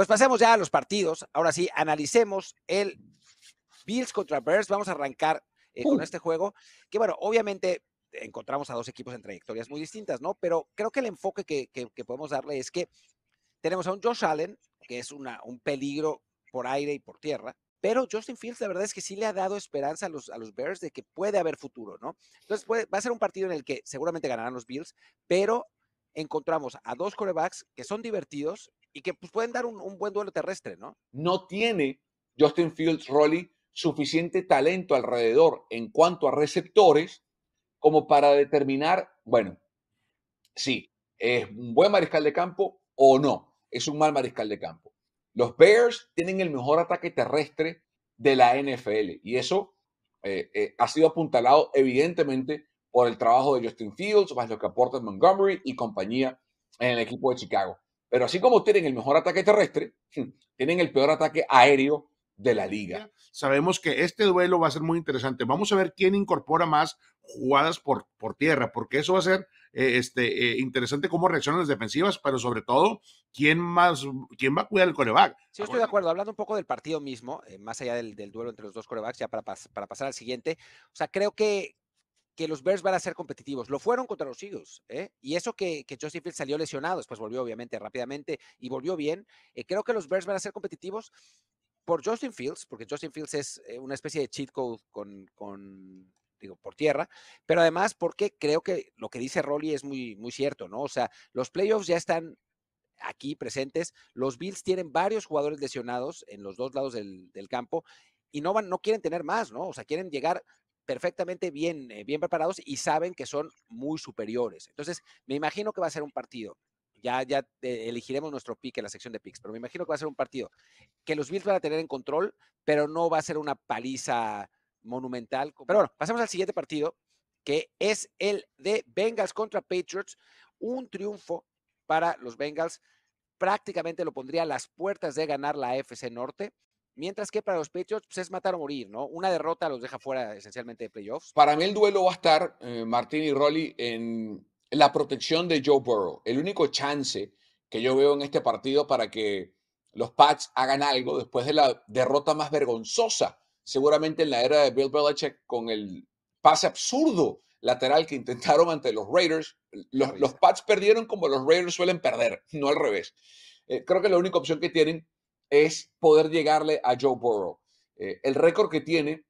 Pues pasemos ya a los partidos. Ahora sí, analicemos el Bills contra Bears. Vamos a arrancar eh, con uh. este juego, que bueno, obviamente encontramos a dos equipos en trayectorias muy distintas, ¿no? Pero creo que el enfoque que, podemos darle es que tenemos a un Josh Allen, que es una, un peligro por aire y por tierra, pero Justin Fields, la verdad es que sí le ha dado esperanza a los, a los Bears de que puede haber futuro, ¿no? Entonces va a ser un partido en el que seguramente ganarán los Bills, pero encontramos a dos corebacks que son divertidos y que pues, pueden dar un, buen duelo terrestre, ¿no? No tiene Justin Fields Rolly suficiente talento alrededor en cuanto a receptores como para determinar, bueno, sí, es un buen mariscal de campo o no, es un mal mariscal de campo. Los Bears tienen el mejor ataque terrestre de la NFL y eso eh, eh, ha sido apuntalado evidentemente por el trabajo de Justin Fields, más lo que aporta Montgomery y compañía en el equipo de Chicago. Pero así como tienen el mejor ataque terrestre, hmm, tienen el peor ataque aéreo de la liga. Sabemos que este duelo va a ser muy interesante. Vamos a ver quién incorpora más jugadas por, por tierra, porque eso va a ser eh, este, eh, interesante cómo reaccionan las defensivas, pero sobre todo, quién más, quién va a cuidar el coreback. Sí, estoy de acuerdo. Hablando un poco del partido mismo, eh, más allá del, duelo entre los dos corebacks, ya para, para pasar al siguiente, o sea, creo que, que los Bears van a ser competitivos. Lo fueron contra los Eagles, ¿eh? Y eso que, Justin Fields salió lesionado, después volvió obviamente rápidamente y volvió bien. Eh, creo que los Bears van a ser competitivos por Justin Fields, porque Justin Fields es eh, una especie de cheat code con, digo, por tierra, pero además porque creo que lo que dice Rolly es muy, muy cierto, ¿no? O sea, los playoffs ya están aquí presentes, los Bills tienen varios jugadores lesionados en los dos lados del, del campo y no van, no quieren tener más, ¿no? O sea, quieren llegar perfectamente bien, eh, bien preparados y saben que son muy superiores. Entonces, me imagino que va a ser un partido. Ya, ya eh, elegiremos nuestro pick en la sección de picks, pero me imagino que va a ser un partido que los Bills van a tener en control, pero no va a ser una paliza monumental. Pero bueno, pasemos al siguiente partido, que es el de Bengals contra Patriots. Un triunfo para los Bengals prácticamente lo pondría a las puertas de ganar la FC Norte. Mientras que para los Patriots pues, es matar o morir, ¿no? Una derrota los deja fuera esencialmente de playoffs. Para mí el duelo va a estar, eh, Martín y Rolly, en la protección de Joe Burrow. El único chance que yo veo en este partido para que los Pats hagan algo después de la derrota más vergonzosa, seguramente en la era de Bill Belichick, con el pase absurdo lateral que intentaron ante los Raiders. Los, Pats perdieron como los Raiders suelen perder, no al revés. Eh, creo que la única opción que tienen es poder llegarle a Joe Burrow. Eh, el récord que tiene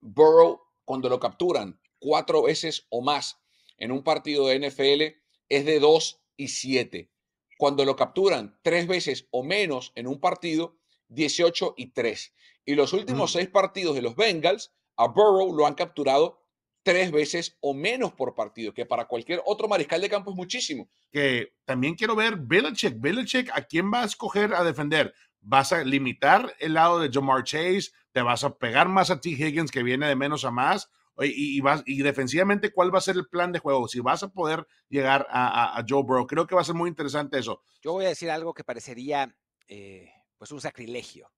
Burrow cuando lo capturan cuatro veces o más en un partido de NFL es de 2 y 7. Cuando lo capturan tres veces o menos en un partido, 18 y 3. Y los últimos mm. seis partidos de los Bengals, a Burrow lo han capturado tres veces o menos por partido, que para cualquier otro mariscal de campo es muchísimo. Que también quiero ver Belichick. Belichick, ¿a quién va a escoger a defender? vas a limitar el lado de Jamar Chase, te vas a pegar más a T. Higgins que viene de menos a más. Y, vas, y defensivamente, ¿cuál va a ser el plan de juego? Si vas a poder llegar a, Joe Burrow, creo que va a ser muy interesante eso. Yo voy a decir algo que parecería eh, pues un sacrilegio.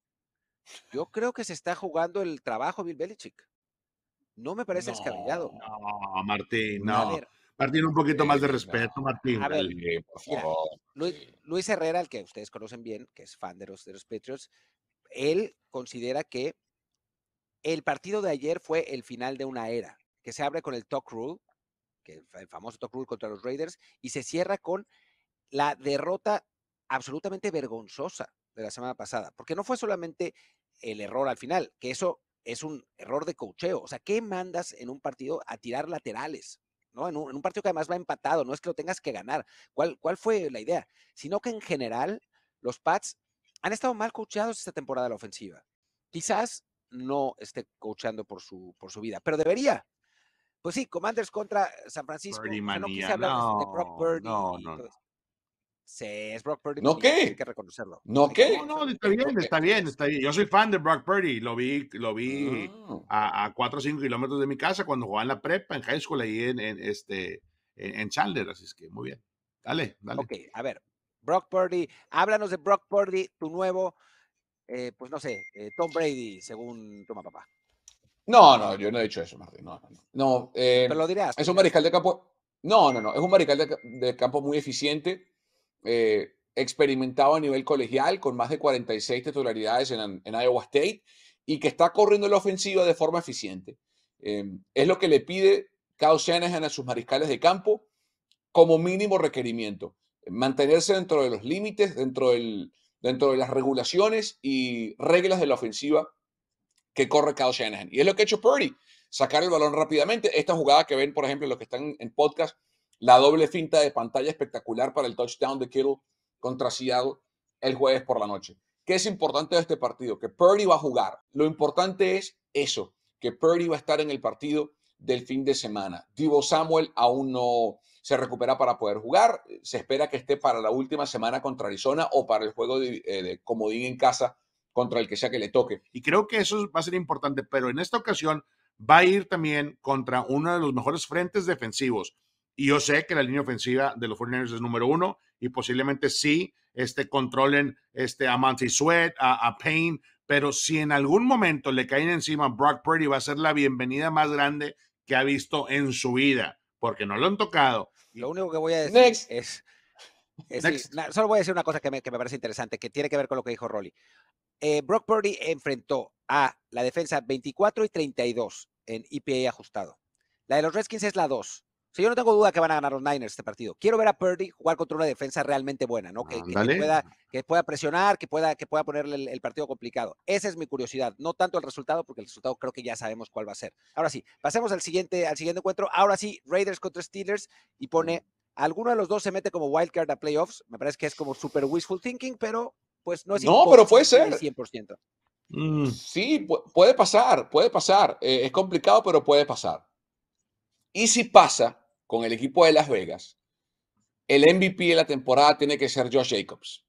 Yo creo que se está jugando el trabajo Bill Belichick. No me parece no, No, Martín, no. Martín, un poquito más de respeto, Martín. Luis, Herrera, el que ustedes conocen bien, que es fan de los, Patriots, él considera que el partido de ayer fue el final de una era, que se abre con el Talk Rule, que el famoso Talk Rule contra los Raiders, y se cierra con la derrota absolutamente vergonzosa de la semana pasada, porque no fue solamente el error al final, que eso es un error de cocheo. O sea, ¿qué mandas en un partido a tirar laterales? En un, partido que además va empatado, no es que lo tengas que ganar. ¿Cuál, cuál fue la idea? Sino que en general los Pats han estado mal coachados esta temporada de la ofensiva. Quizás no esté coachando por su, por su vida, pero debería. Pues sí, Commanders contra San Francisco. No, no, es Brock Purdy. ¿No qué? Hay que reconocerlo. ¿No qué? No, está bien, está bien, está bien. Yo soy fan de Brock Purdy. Lo vi, lo vi ah. a, a, 4 o 5 kilómetros de mi casa cuando jugaba en la prepa, en high school, ahí en, este, en, Chandler. Así es que muy bien. Dale, dale. Ok, a ver. Brock Purdy, háblanos de Brock Purdy, tu nuevo, eh, pues no sé, eh, Tom Brady, según toma papá. No, no, yo no he dicho eso, Martín. No, no. no eh, Pero lo dirás. Es un mariscal de campo. No, no, no. Es un mariscal de, de campo muy eficiente eh, experimentado a nivel colegial con más de 46 titularidades en, Iowa State y que está corriendo la ofensiva de forma eficiente. Em, es lo que le pide Kyle Shanahan a sus mariscales de campo como mínimo requerimiento. Mantenerse dentro de los límites, dentro, del, dentro de las regulaciones y reglas de la ofensiva que corre Kyle Shanahan. Y es lo que ha hecho Purdy, sacar el balón rápidamente. Esta jugada que ven, por ejemplo, los que están en podcast, la doble finta de pantalla espectacular para el touchdown de Kittle contra Seattle el jueves por la noche. ¿Qué es importante de este partido? Que Purdy va a jugar. Lo importante es eso, que Purdy va a estar en el partido del fin de semana. Divo Samuel aún no se recupera para poder jugar. Se espera que esté para la última semana contra Arizona o para el juego de, eh, comodín en casa contra el que sea que le toque. Y creo que eso va a ser importante, pero en esta ocasión va a ir también contra uno de los mejores frentes defensivos y yo sé que la línea ofensiva de los 49ers es número uno y posiblemente sí este, controlen este, a Monty Sweat, a, Payne, pero si en algún momento le caen encima Brock Purdy va a ser la bienvenida más grande que ha visto en su vida, porque no lo han tocado. Lo único que voy a decir es... solo voy a decir una cosa que me, parece interesante, que tiene que ver con lo que dijo Rolly. Eh, Brock Purdy enfrentó a la defensa 24 y 32 en ipa e ajustado. La de los Redskins es la 2 yo no tengo duda que van a ganar los Niners este partido. Quiero ver a Purdy jugar contra una defensa realmente buena, ¿no? Que, pueda, presionar, que pueda, que pueda ponerle el, partido complicado. Esa es mi curiosidad, no tanto el resultado, porque el resultado creo que ya sabemos cuál va a ser. Ahora sí, pasemos al siguiente, al siguiente encuentro. Ahora sí, Raiders contra Steelers y pone, alguno de los dos se mete como wildcard a playoffs. Me parece que es como super wishful thinking, pero pues no es... No, pero puede ser. 100%. Mm. Sí, puede pasar, puede pasar. Eh, es complicado, pero puede pasar. Y si pasa, con el equipo de Las Vegas, el MVP de la temporada tiene que ser Josh Jacobs.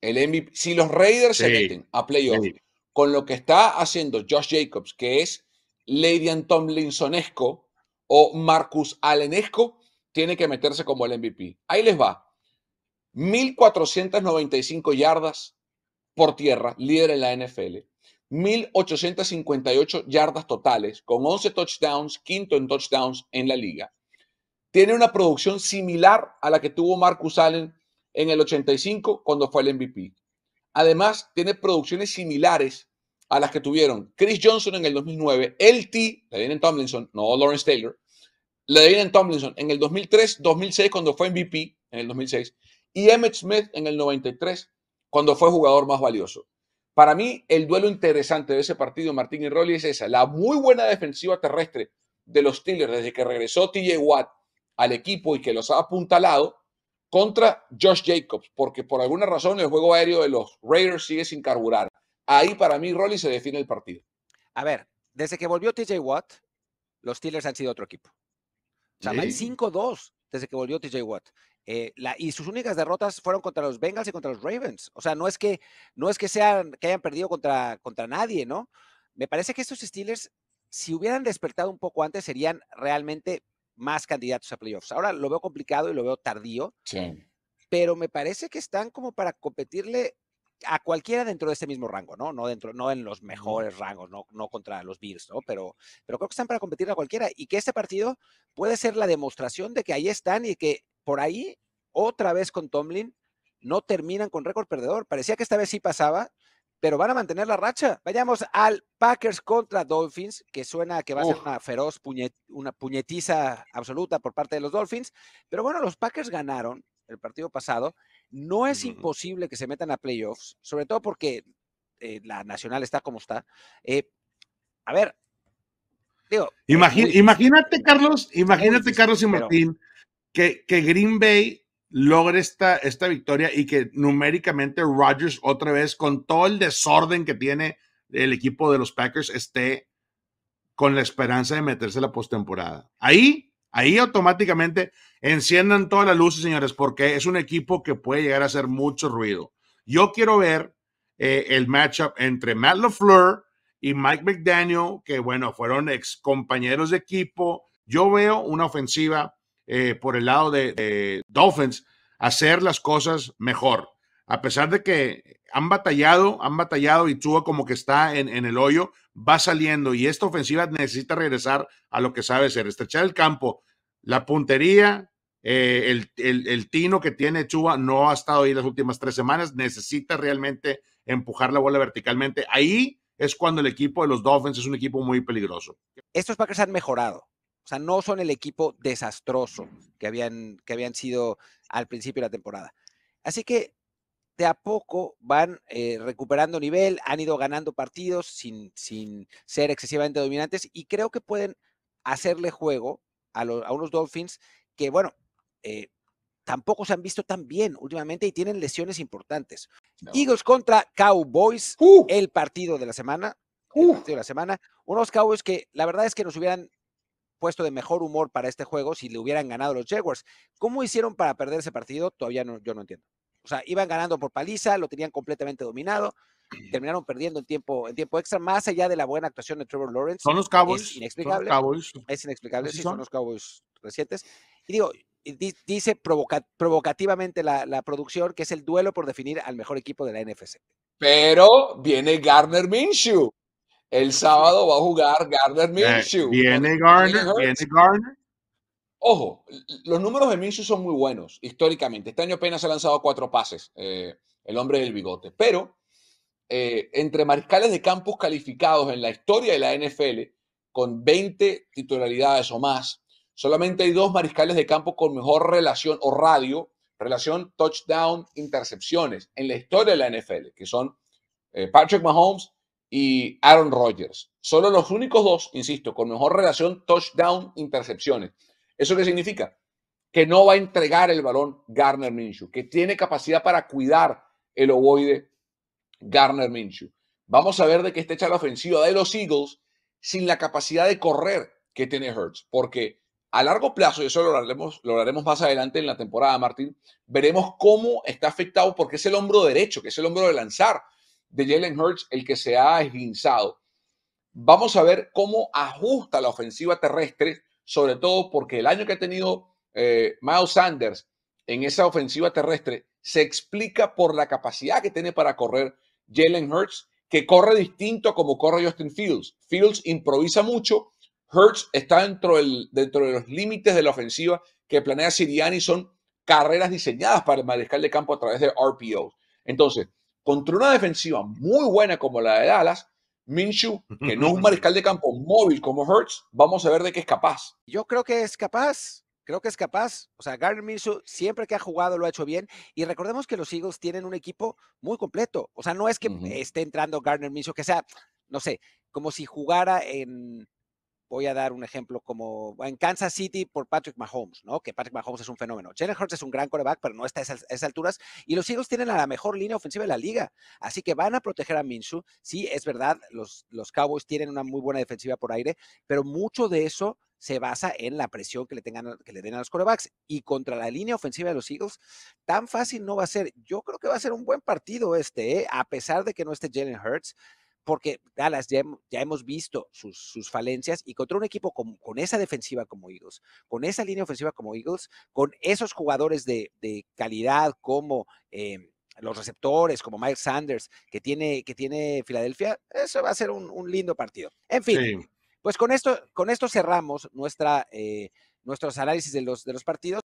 El si los Raiders se meten a playoff con lo que está haciendo Josh Jacobs, que es Lady Tomlinsonesco o Marcus Allenesco, tiene que meterse como el MVP. Ahí les va. 1.495 yardas por tierra, líder en la NFL. 1.858 yardas totales, con 11 touchdowns, quinto en touchdowns en la liga. Tiene una producción similar a la que tuvo Marcus Allen en el 85 cuando fue el MVP. Además, tiene producciones similares a las que tuvieron Chris Johnson en el 2009, LT, le vienen Tomlinson, no Lawrence Taylor, le Tomlinson en el 2003, 2006 cuando fue MVP, en el 2006, y Emmett Smith en el 93 cuando fue jugador más valioso. Para mí, el duelo interesante de ese partido, Martín y Rolly, es esa, la muy buena defensiva terrestre de los Steelers desde que regresó TJ Watt al equipo y que los ha apuntalado contra Josh Jacobs, porque por alguna razón el juego aéreo de los Raiders sigue sin carburar. Ahí para mí, Rolly, se define el partido. A ver, desde que volvió TJ Watt, los Steelers han sido otro equipo. O sea, 5-2 desde que volvió TJ Watt. Eh, y sus únicas derrotas fueron contra los Bengals y contra los Ravens. O sea, no es que, no es que, sean, que hayan perdido contra, contra nadie, ¿no? Me parece que estos Steelers, si hubieran despertado un poco antes, serían realmente más candidatos a playoffs. Ahora lo veo complicado y lo veo tardío, pero me parece que están como para competirle a cualquiera dentro de este mismo rango, ¿no? No dentro, no en los mejores rangos, no, no contra los Bears, ¿no? Pero, pero creo que están para competir a cualquiera y que este partido puede ser la demostración de que ahí están y que por ahí, otra vez con Tomlin, no terminan con récord perdedor. Parecía que esta vez sí pasaba, pero van a mantener la racha. Vayamos al Packers contra Dolphins, que suena que va a ser una feroz puñetiza absoluta por parte de los Dolphins. Pero bueno, los Packers ganaron el partido pasado. No es imposible que se metan a playoffs, sobre todo porque eh, la nacional está como está. Eh, a ver, digo. Eh, imagínate, Carlos, imagínate, Carlos y Martín, que Green Bay logre esta, esta victoria y que numéricamente Rodgers otra vez, con todo el desorden que tiene el equipo de los Packers, esté con la esperanza de meterse la postemporada. Ahí, ahí automáticamente enciendan todas las luces, señores, porque es un equipo que puede llegar a hacer mucho ruido. Yo quiero ver eh, el matchup entre Matt LaFleur y Mike McDaniel, que bueno, fueron ex compañeros de equipo. Yo veo una ofensiva eh, por el lado de, Dolphins hacer las cosas mejor. A pesar de que han batallado, han batallado y Chua como que está en, el hoyo, va saliendo y esta ofensiva necesita regresar a lo que sabe ser, estrechar el campo, la puntería, eh, el, el, tino que tiene chua no ha estado ahí las últimas tres semanas, necesita realmente empujar la bola verticalmente. Ahí es cuando el equipo de los Dolphins es un equipo muy peligroso. Estos Packers han mejorado o sea, no son el equipo desastroso que habían, que habían sido al principio de la temporada. Así que de a poco van eh, recuperando nivel, han ido ganando partidos sin, sin ser excesivamente dominantes y creo que pueden hacerle juego a, unos Dolphins que, bueno, eh, tampoco se han visto tan bien últimamente y tienen lesiones importantes. Eagles contra Cowboys, el partido de la semana. El partido de la semana. Unos Cowboys que la verdad es que nos hubieran puesto de mejor humor para este juego si le hubieran ganado los Jaguars. ¿Cómo hicieron para perder ese partido? Todavía no, yo no entiendo. O sea, iban ganando por paliza, lo tenían completamente dominado, terminaron perdiendo en tiempo, en tiempo extra, más allá de la buena actuación de Trevor Lawrence. Son los Cowboys. Es Cowboys. Es inexplicable, sí, son? los Cowboys recientes. Y digo, dice provocativamente la, la, producción que es el duelo por definir al mejor equipo de la NFC. Pero viene Garner Minshew. El sábado va a jugar Gardner Minshew. Viene Garner, viene Gardner. Ojo, los números de Minshew son muy buenos históricamente. Este año apenas ha lanzado cuatro pases, eh, el hombre del bigote. Pero eh, entre mariscales de campos calificados en la historia de la NFL, con 20 titularidades o más, solamente hay dos mariscales de campo con mejor relación o radio, relación touchdown-intercepciones en la historia de la NFL, que son eh, Patrick Mahomes y Aaron Rodgers. Solo los únicos dos, insisto, con mejor relación touchdown-intercepciones. ¿Eso qué significa? Que no va a entregar el balón Garner Minshew, que tiene capacidad para cuidar el ovoide Garner Minshew. Vamos a ver de qué está hecha la ofensiva de los Eagles sin la capacidad de correr que tiene Hurts. porque a largo plazo, y eso lo hablaremos lo más adelante en la temporada, Martín, veremos cómo está afectado, porque es el hombro derecho, que es el hombro de lanzar de Jalen Hurts el que se ha esguinzado. Vamos a ver cómo ajusta la ofensiva terrestre, sobre todo porque el año que ha tenido eh, Miles Sanders en esa ofensiva terrestre se explica por la capacidad que tiene para correr Jalen Hurts, que corre distinto como corre Justin Fields. Fields improvisa mucho, Hurts está dentro, de los límites de la ofensiva que planea Siriani, son carreras diseñadas para el mariscal de campo a través de RPO. Entonces, contra una defensiva muy buena como la de Dallas, Minshew, que no es un mariscal de campo móvil como Hurts, vamos a ver de qué es capaz. Yo creo que es capaz. Creo que es capaz. O sea, Gardner Minshew siempre que ha jugado lo ha hecho bien. Y recordemos que los Eagles tienen un equipo muy completo. O sea, no es que esté entrando Gardner Minshew, que sea, no sé, como si jugara en voy a dar un ejemplo como en Kansas City por Patrick Mahomes, ¿no? Que Patrick Mahomes es un fenómeno. Jalen Hurts es un gran coreback, pero no está a esas, alturas. Y los Eagles tienen a la mejor línea ofensiva de la liga. Así que van a proteger a Minshew. Sí, es verdad, los, los Cowboys tienen una muy buena defensiva por aire, pero mucho de eso se basa en la presión que le, tengan, que le den a los corebacks. Y contra la línea ofensiva de los Eagles, tan fácil no va a ser. Yo creo que va a ser un buen partido este, ¿eh? a pesar de que no esté Jalen Hurts porque Dallas ya, hemos visto sus, falencias y contra un equipo con, esa defensiva como Eagles, con esa línea ofensiva como Eagles, con esos jugadores de, calidad como em, los receptores, como Mike Sanders, que tiene, que tiene Filadelfia, eso va a ser un, lindo partido. En fin, pues con esto, con esto cerramos nuestra, eh, nuestros análisis de los, de los partidos.